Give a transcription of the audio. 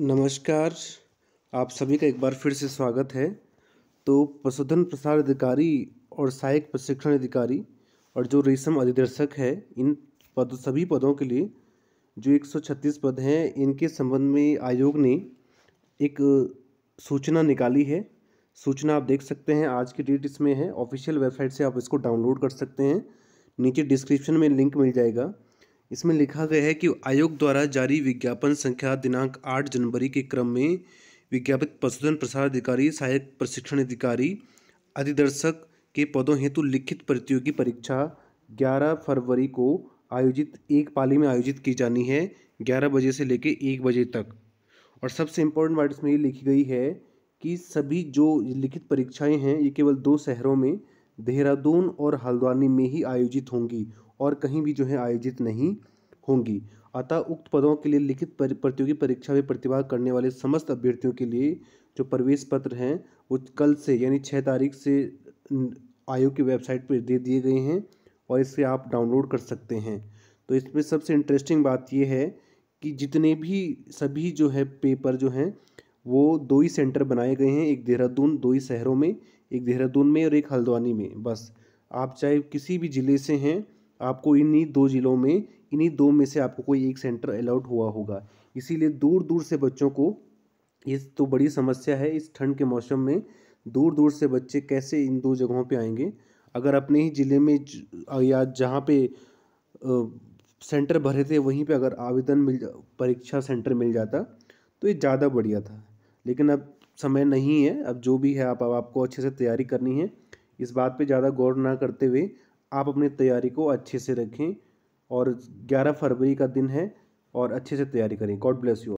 नमस्कार आप सभी का एक बार फिर से स्वागत है तो पशुधन प्रसार अधिकारी और सहायक प्रशिक्षण अधिकारी और जो रेशम अधिदर्शक है इन पद सभी पदों के लिए जो 136 पद हैं इनके संबंध में आयोग ने एक सूचना निकाली है सूचना आप देख सकते हैं आज की डेट इसमें है ऑफिशियल वेबसाइट से आप इसको डाउनलोड कर सकते हैं नीचे डिस्क्रिप्शन में लिंक मिल जाएगा इसमें लिखा गया है कि आयोग द्वारा जारी विज्ञापन संख्या दिनांक आठ जनवरी के क्रम में विज्ञापित पशुधन प्रसार अधिकारी सहायक प्रशिक्षण अधिकारी अधिदर्शक के पदों हेतु लिखित प्रतियोगी परीक्षा 11 फरवरी को आयोजित एक पाली में आयोजित की जानी है 11 बजे से लेकर एक बजे तक और सबसे इम्पोर्टेंट बात इसमें ये लिखी गई है कि सभी जो लिखित परीक्षाएं हैं ये केवल दो शहरों में देहरादून और हल्द्वानी में ही आयोजित होंगी और कहीं भी जो है आयोजित नहीं होंगी अतः उक्त पदों के लिए लिखित प्रतियोगी परीक्षा में प्रतिभाग करने वाले समस्त अभ्यर्थियों के लिए जो प्रवेश पत्र हैं वो कल से यानी छः तारीख से आयोग की वेबसाइट पर दे दिए गए हैं और इसे आप डाउनलोड कर सकते हैं तो इसमें सबसे इंटरेस्टिंग बात यह है कि जितने भी सभी जो है पेपर जो हैं वो दो ही सेंटर बनाए गए हैं एक देहरादून दो ही शहरों में एक देहरादून में और एक हल्द्वानी में बस आप चाहे किसी भी ज़िले से हैं आपको इन्हीं दो ज़िलों में इन्हीं दो में से आपको कोई एक सेंटर अलाउड हुआ होगा इसीलिए दूर दूर से बच्चों को ये तो बड़ी समस्या है इस ठंड के मौसम में दूर दूर से बच्चे कैसे इन दो जगहों पे आएंगे अगर अपने ही ज़िले में या जहाँ पे सेंटर भरे थे वहीं पे अगर आवेदन मिल परीक्षा सेंटर मिल जाता तो ये ज़्यादा बढ़िया था लेकिन अब समय नहीं है अब जो भी है आप अब आपको अच्छे से तैयारी करनी है इस बात पे ज़्यादा गौर ना करते हुए आप अपनी तैयारी को अच्छे से रखें और ग्यारह फरवरी का दिन है और अच्छे से तैयारी करें गॉड ब्लेस यू